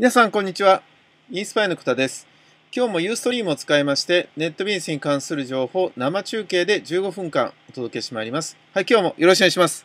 皆さん、こんにちは。インスパイのくたです。今日もユーストリームを使いまして、ネットビジネスに関する情報、生中継で15分間お届けしてまいります。はい、今日もよろしくお願いします。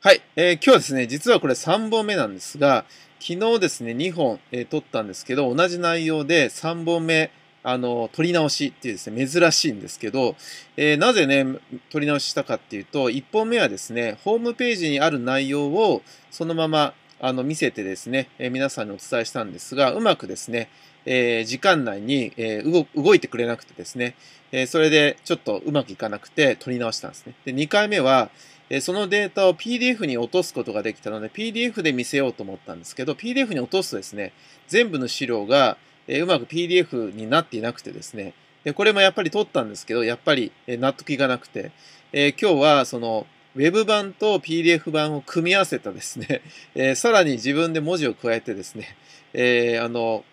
はい、えー、今日はですね、実はこれ3本目なんですが、昨日ですね、2本、えー、撮ったんですけど、同じ内容で3本目、あの、撮り直しっていうですね、珍しいんですけど、えー、なぜね、撮り直ししたかっていうと、1本目はですね、ホームページにある内容をそのまま、あの見せてですね、え皆さんにお伝えしたんですが、うまくですね、え時間内に、え動いてくれなくてですね、えそれでちょっとうまくいかなくて取り直したんですね。で、2回目は、えそのデータを PDF に落とすことができたので、PDF で見せようと思ったんですけど、PDF に落とすとですね、全部の資料が、えうまく PDF になっていなくてですね、で、これもやっぱり取ったんですけど、やっぱり納得いかなくて、え今日はその、Web 版と PDF 版を組み合わせたですね、えー、さらに自分で文字を加えてですね、えー、あの、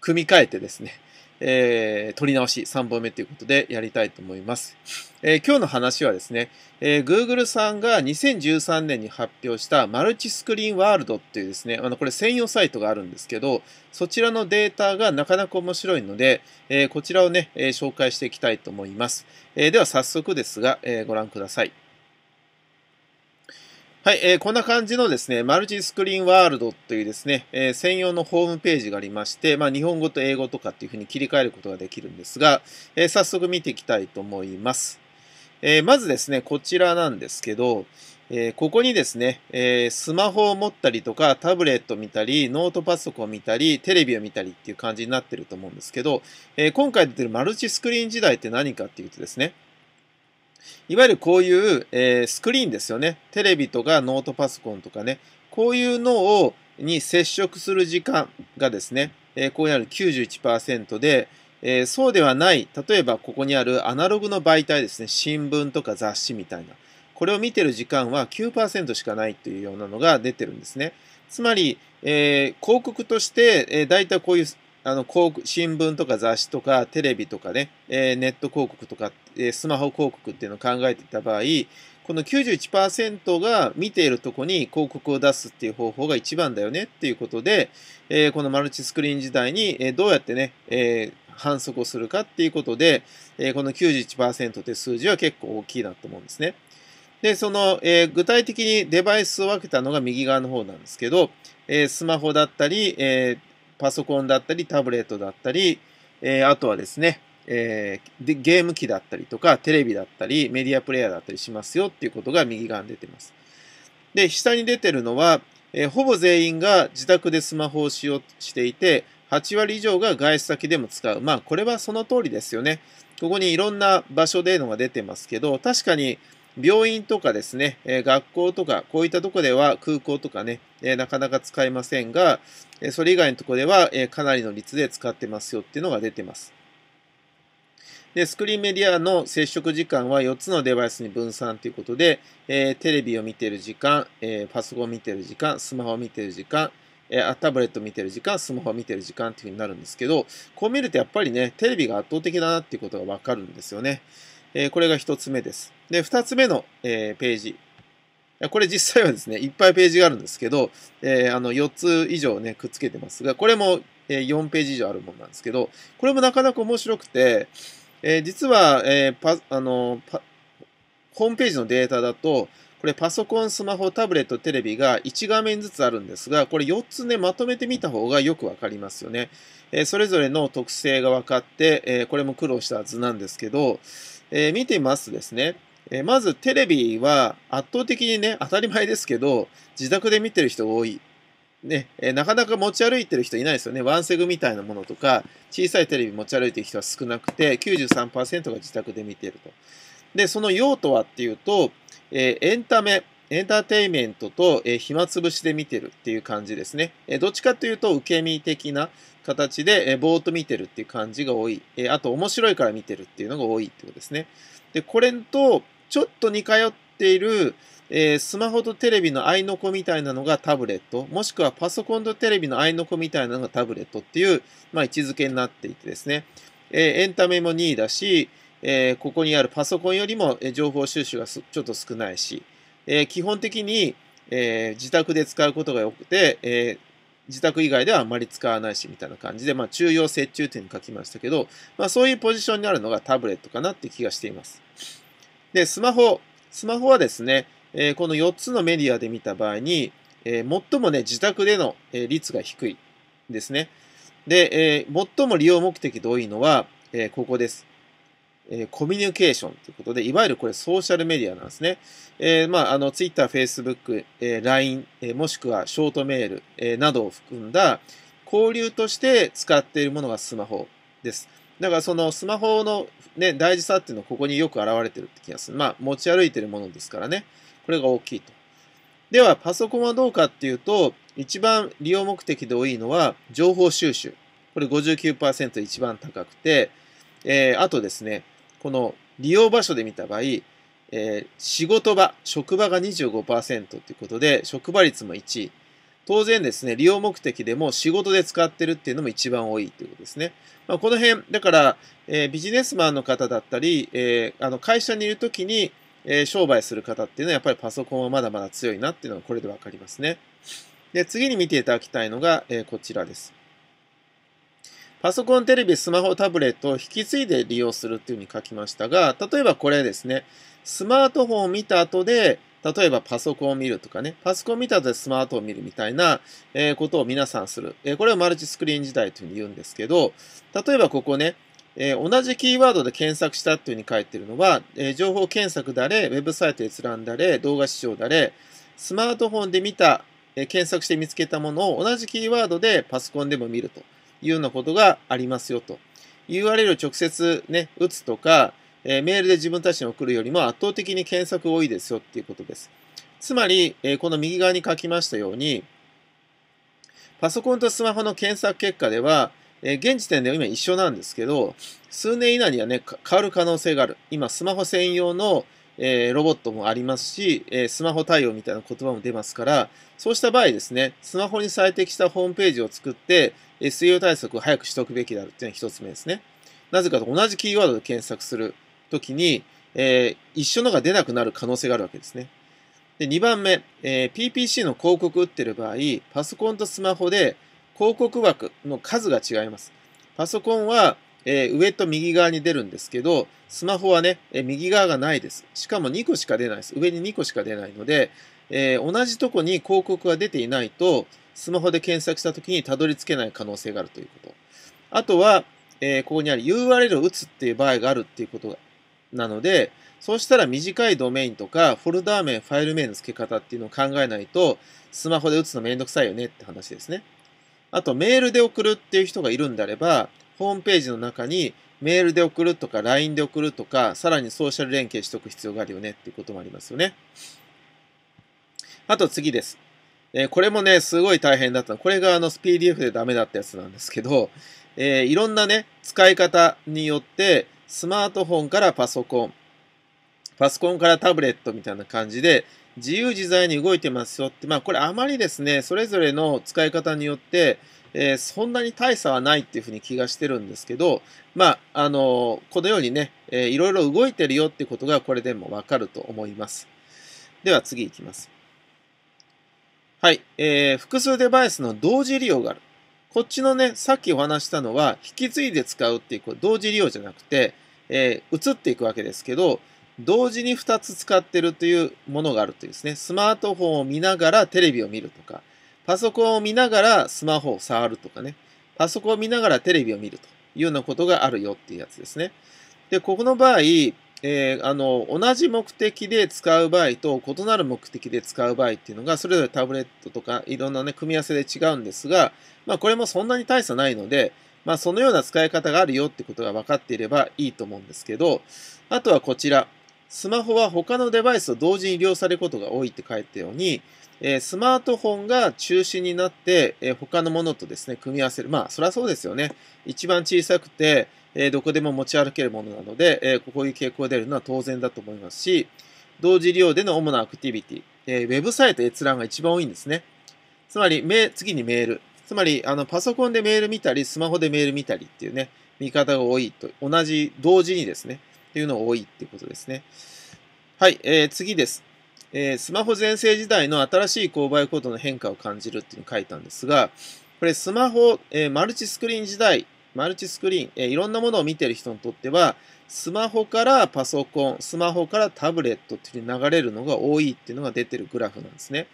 組み替えてですね、えー、取り直し3本目ということでやりたいと思います。えー、今日の話はですね、えー、Google さんが2013年に発表したマルチスクリーンワールドっていうですね、あの、これ専用サイトがあるんですけど、そちらのデータがなかなか面白いので、えこちらをね、え紹介していきたいと思います。えでは早速ですが、えご覧ください。はい、えー、こんな感じのですね、マルチスクリーンワールドというですね、えー、専用のホームページがありまして、まあ、日本語と英語とかっていうふうに切り替えることができるんですが、えー、早速見ていきたいと思います。えまずですね、こちらなんですけど、えここにですね、えスマホを持ったりとか、タブレット見たり、ノートパソコン見たり、テレビを見たりっていう感じになってると思うんですけど、え今回出てるマルチスクリーン時代って何かっていうとですね、いわゆるこういう、えー、スクリーンですよね。テレビとかノートパソコンとかね。こういうのを、に接触する時間がですね、えー、こうなる91%で、えー、そうではない、例えばここにあるアナログの媒体ですね、新聞とか雑誌みたいな。これを見てる時間は9%しかないというようなのが出てるんですね。つまり、えー、広告として、えー、大体こういうあの、広告、新聞とか雑誌とかテレビとかね、えー、ネット広告とか、えー、スマホ広告っていうのを考えていた場合、この91%が見ているとこに広告を出すっていう方法が一番だよねっていうことで、えー、このマルチスクリーン時代に、えどうやってね、え反則をするかっていうことで、えこの91%って数字は結構大きいなと思うんですね。で、その、えー、具体的にデバイスを分けたのが右側の方なんですけど、えー、スマホだったり、えーパソコンだったり、タブレットだったり、えー、あとはですね、えーで、ゲーム機だったりとか、テレビだったり、メディアプレイヤーだったりしますよっていうことが右側に出てます。で、下に出てるのは、えー、ほぼ全員が自宅でスマホを使用していて、8割以上が外出先でも使う。まあ、これはその通りですよね。ここにいろんな場所でのが出てますけど、確かに病院とかですね、学校とか、こういったとこでは空港とかね、なかなか使えませんが、それ以外のとこでは、かなりの率で使ってますよっていうのが出てます。で、スクリーンメディアの接触時間は4つのデバイスに分散ということで、テレビを見てる時間、パソコンを見てる時間、スマホを見てる時間、えタブレット見てる時間、スマホを見てる時間っていうふうになるんですけど、こう見るとやっぱりね、テレビが圧倒的だなっていうことがわかるんですよね。えこれが1つ目です。で、2つ目の、えー、ページ。これ実際はですね、いっぱいページがあるんですけど、えー、あの4つ以上ね、くっつけてますが、これも、えー、4ページ以上あるものなんですけど、これもなかなか面白くて、えー、実は、えパあのパホームページのデータだと、これパソコン、スマホ、タブレット、テレビが1画面ずつあるんですが、これ4つね、まとめてみた方がよくわかりますよね。えそれぞれの特性が分かって、えこれも苦労した図なんですけど、え見てみますとですね、えー、まずテレビは圧倒的にね、当たり前ですけど、自宅で見てる人多い。ね、えー、なかなか持ち歩いてる人いないですよね。ワンセグみたいなものとか、小さいテレビ持ち歩いてる人は少なくて、93%が自宅で見てると。で、その用途はっていうと、えー、エンタメ、エンターテイメントと、えー、暇つぶしで見てるっていう感じですね。えー、どっちかというと、受け身的な形で、えー、ぼーっと見てるっていう感じが多い。えー、あと、面白いから見てるっていうのが多いってことですね。で、これと、ちょっと似通っている、えー、スマホとテレビの合いの子みたいなのがタブレット、もしくはパソコンとテレビの合いの子みたいなのがタブレットっていう、まあ、位置づけになっていてですね、えー、エンタメも2位だし、えー、ここにあるパソコンよりも情報収集がちょっと少ないし、えー、基本的に、えー、自宅で使うことが多くて、え自宅以外ではあまり使わないしみたいな感じで、まあ、中央折衷点に書きましたけど、まあ、そういうポジションにあるのがタブレットかなって気がしています。で、スマホ。スマホはですね、えー、この4つのメディアで見た場合に、えー、最もね、自宅での、え率が低いですね。で、えー、最も利用目的で多いのは、えここです。えコミュニケーションということで、いわゆるこれソーシャルメディアなんですね。えー、まあ、あの、Twitter、Facebook、えー、LINE、えー、もしくはショートメール、えー、などを含んだ交流として使っているものがスマホです。だからそのスマホのね、大事さっていうのはここによく表れてるって気がする。まあ、持ち歩いてるものですからね。これが大きいと。では、パソコンはどうかっていうと、一番利用目的で多いのは、情報収集。これ59%一番高くて、えー、あとですね、この利用場所で見た場合、えー、仕事場、職場が25%ということで、職場率も1位。当然ですね、利用目的でも仕事で使ってるっていうのも一番多いということですね。まあ、この辺、だから、えー、ビジネスマンの方だったり、えー、あの会社にいるときに、えー、商売する方っていうのはやっぱりパソコンはまだまだ強いなっていうのはこれでわかりますね。で、次に見ていただきたいのが、えこちらです。パソコン、テレビ、スマホ、タブレットを引き継いで利用するっていうふうに書きましたが、例えばこれですね、スマートフォンを見た後で、例えばパソコンを見るとかね、パソコンを見た後でスマートを見るみたいな、えことを皆さんする。えこれをマルチスクリーン時代というふうに言うんですけど、例えばここね、え同じキーワードで検索したというふうに書いてるのは、え情報検索だれ、ウェブサイト閲覧だれ、動画視聴だれ、スマートフォンで見た、え検索して見つけたものを同じキーワードでパソコンでも見るというようなことがありますよと。URL を直接ね、打つとか、えメールで自分たちに送るよりも圧倒的に検索多いですよっていうことです。つまり、えこの右側に書きましたように、パソコンとスマホの検索結果では、え現時点では今一緒なんですけど、数年以内にはね、変わる可能性がある。今、スマホ専用の、えロボットもありますし、えスマホ対応みたいな言葉も出ますから、そうした場合ですね、スマホに最適したホームページを作って、SEO 対策を早くしておくべきであるっていうのが一つ目ですね。なぜかと同じキーワードで検索する時に、えー、一緒のが出なくなる可能性があるわけですね。で2番目、えー、PPC の広告打ってる場合、パソコンとスマホで広告枠の数が違います。パソコンは、えー、上と右側に出るんですけど、スマホはね、えー、右側がないです。しかも2個しか出ないです。上に2個しか出ないので、えー、同じとこに広告が出ていないと、スマホで検索した時にたどり着けない可能性があるということ。あとは、えここにある URL を打つっていう場合があるっていうことがなので、そうしたら短いドメインとか、フォルダー名、ファイル名の付け方っていうのを考えないと、スマホで打つのめんどくさいよねって話ですね。あと、メールで送るっていう人がいるんであれば、ホームページの中にメールで送るとか、LINE で送るとか、さらにソーシャル連携しておく必要があるよねっていうこともありますよね。あと次です。えー、これもね、すごい大変だった。これがあのスピー p d フでダメだったやつなんですけど、えー、いろんなね、使い方によって、スマートフォンからパソコン、パソコンからタブレットみたいな感じで、自由自在に動いてますよって、まあこれあまりですね、それぞれの使い方によって、えー、そんなに大差はないっていうふうに気がしてるんですけど、まあ、あのー、このようにね、えー、いろいろ動いてるよってことがこれでもわかると思います。では次いきます。はい、えー、複数デバイスの同時利用がある。こっちのね、さっきお話したのは、引き継いで使うっていう、これ同時利用じゃなくて、えー、移っていくわけですけど、同時に2つ使ってるというものがあるというですね、スマートフォンを見ながらテレビを見るとか、パソコンを見ながらスマホを触るとかね、パソコンを見ながらテレビを見るというようなことがあるよっていうやつですね。で、ここの場合、えー、あの同じ目的で使う場合と異なる目的で使う場合っていうのがそれぞれタブレットとかいろんな、ね、組み合わせで違うんですが、まあ、これもそんなに大差ないので、まあ、そのような使い方があるよってことが分かっていればいいと思うんですけどあとはこちらスマホは他のデバイスと同時に利用されることが多いって書いたように、えスマートフォンが中心になって、え他のものとですね、組み合わせる。まあ、そりゃそうですよね。一番小さくて、えどこでも持ち歩けるものなので、えこういう傾向が出るのは当然だと思いますし、同時利用での主なアクティビティ、えウェブサイト閲覧が一番多いんですね。つまり、次にメール。つまり、あの、パソコンでメール見たり、スマホでメール見たりっていうね、見方が多いと、同じ、同時にですね、っていうのが多いっていうことですね。はい、えー、次です。えー、スマホ全盛時代の新しい購買行動の変化を感じるっていうの書いたんですが、これスマホ、えー、マルチスクリーン時代、マルチスクリーン、えー、いろんなものを見てる人にとっては、スマホからパソコン、スマホからタブレットっていう流れるのが多いっていうのが出てるグラフなんですね。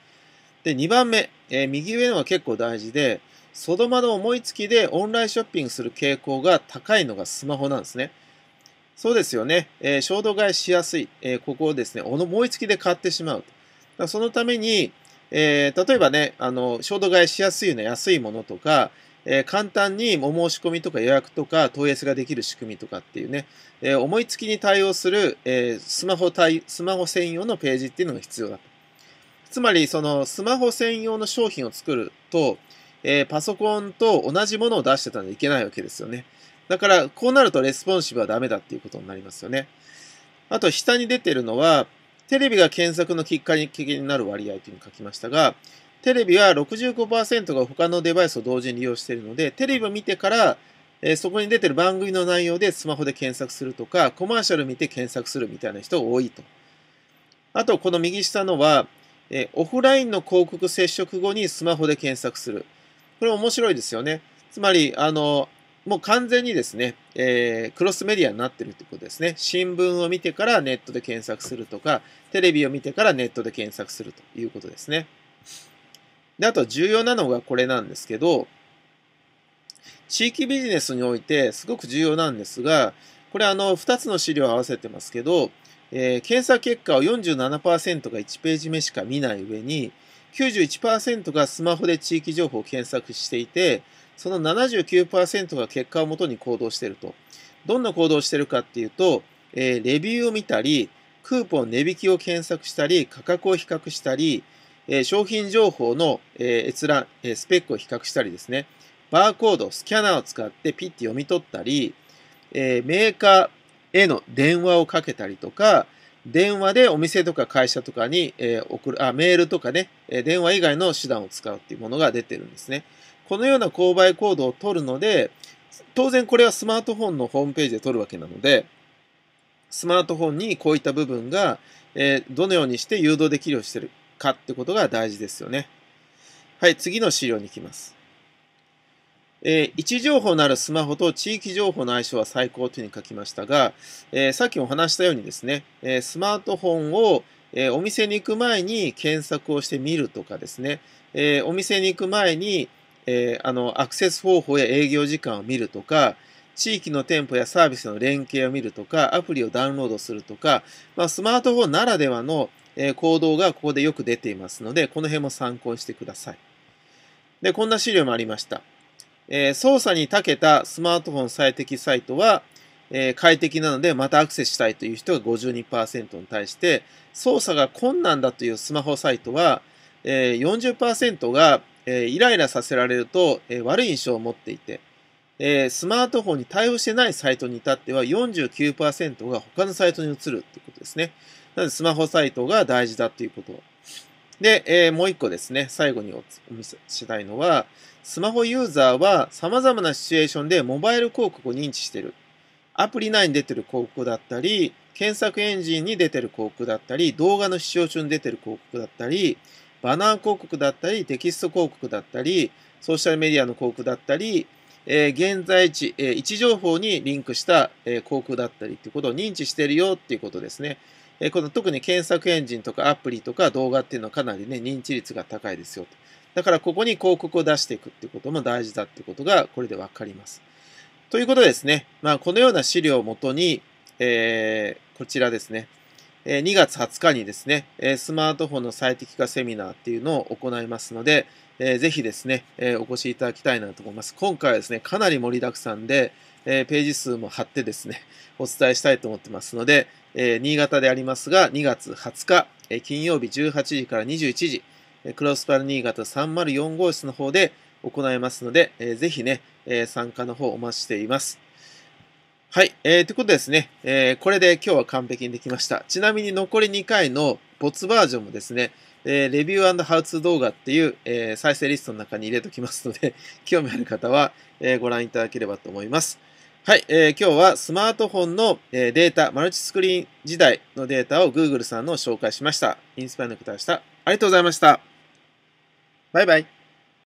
で、2番目、えー、右上のは結構大事で、そのまの思いつきでオンラインショッピングする傾向が高いのがスマホなんですね。そうですよね。えー、衝動買いしやすい。えー、ここをですね、思いつきで買ってしまう。だそのために、えー、例えばね、あの、衝動買いしやすいような安いものとか、えー、簡単にお申し込みとか予約とか投影ができる仕組みとかっていうね、えー、思いつきに対応する、えー、スマホ対、スマホ専用のページっていうのが必要だと。つまり、そのスマホ専用の商品を作ると、えパソコンと同じものを出してたらいけないわけですよね。だから、こうなるとレスポンシブはダメだっていうことになりますよね。あと、下に出てるのは、テレビが検索のきっかけになる割合といううに書きましたが、テレビは65%が他のデバイスを同時に利用しているので、テレビを見てから、えー、そこに出てる番組の内容でスマホで検索するとか、コマーシャル見て検索するみたいな人が多いと。あと、この右下のは、えー、オフラインの広告接触後にスマホで検索する。これ面白いですよね。つまり、あの、もう完全にですね、えー、クロスメディアになってるってことですね。新聞を見てからネットで検索するとか、テレビを見てからネットで検索するということですね。で、あと重要なのがこれなんですけど、地域ビジネスにおいてすごく重要なんですが、これあの2つの資料を合わせてますけど、えー、検査結果を47%が1ページ目しか見ない上に、91%がスマホで地域情報を検索していて、その79%が結果をもとに行動していると。どんな行動をしているかっていうと、えー、レビューを見たり、クーポン値引きを検索したり、価格を比較したり、えー、商品情報の、えー、閲覧、えスペックを比較したりですね、バーコード、スキャナーを使ってピッて読み取ったり、えメーカーへの電話をかけたりとか、電話でお店とか会社とかに、え送る、あ、メールとかね、え電話以外の手段を使うっていうものが出てるんですね。このような購買行動を取るので、当然これはスマートフォンのホームページで取るわけなので、スマートフォンにこういった部分が、えどのようにして誘導できるようにしてるかってことが大事ですよね。はい、次の資料に行きます。えー、位置情報のあるスマホと地域情報の相性は最高というふうに書きましたが、えー、さっきも話したようにですね、えー、スマートフォンを、えお店に行く前に検索をしてみるとかですね、えお店に行く前に、えあのアクセス方法や営業時間を見るとか、地域の店舗やサービスの連携を見るとか、アプリをダウンロードするとか、まあ、スマートフォンならではの、え行動がここでよく出ていますので、この辺も参考にしてください。で、こんな資料もありました。えー、操作に長けたスマートフォン最適サイトは、えー、快適なのでまたアクセスしたいという人が52%に対して、操作が困難だというスマホサイトは、えー、40%が、えー、イライラさせられると、えー、悪い印象を持っていて、えー、スマートフォンに対応してないサイトに至っては49%が他のサイトに移るということですね。なのでスマホサイトが大事だということ。で、えー、もう一個ですね、最後にお見せしたいのは、スマホユーザーは様々なシチュエーションでモバイル広告を認知してる。アプリ内に出てる広告だったり、検索エンジンに出てる広告だったり、動画の視聴中に出てる広告だったり、バナー広告だったり、テキスト広告だったり、ソーシャルメディアの広告だったり、えー、現在地、えー、位置情報にリンクした、えー、広告だったりっていうことを認知してるよっていうことですね。えー、この特に検索エンジンとかアプリとか動画っていうのはかなりね、認知率が高いですよと。だからここに広告を出していくっていうことも大事だっていうことがこれでわかります。ということですね。まあ、このような資料をもとに、えー、こちらですね。2月20日にですね、スマートフォンの最適化セミナーっていうのを行いますので、ぜひですね、お越しいただきたいなと思います。今回はですね、かなり盛りだくさんで、ページ数も貼ってですね、お伝えしたいと思ってますので、新潟でありますが、2月20日、金曜日18時から21時、クロスパル新潟304号室の方で行いますので、えー、ぜひね、えー、参加の方お待ちしています。はい、えー、ということですね、えー、これで今日は完璧にできました。ちなみに残り2回のボツバージョンもですね、えー、レビューハウツー動画っていう、えー、再生リストの中に入れておきますので、興味ある方は、えー、ご覧いただければと思います。はい、えー、今日はスマートフォンの、えー、データ、マルチスクリーン時代のデータを Google さんの紹介しました。インスパイアの方でした。ありがとうございました。拜拜。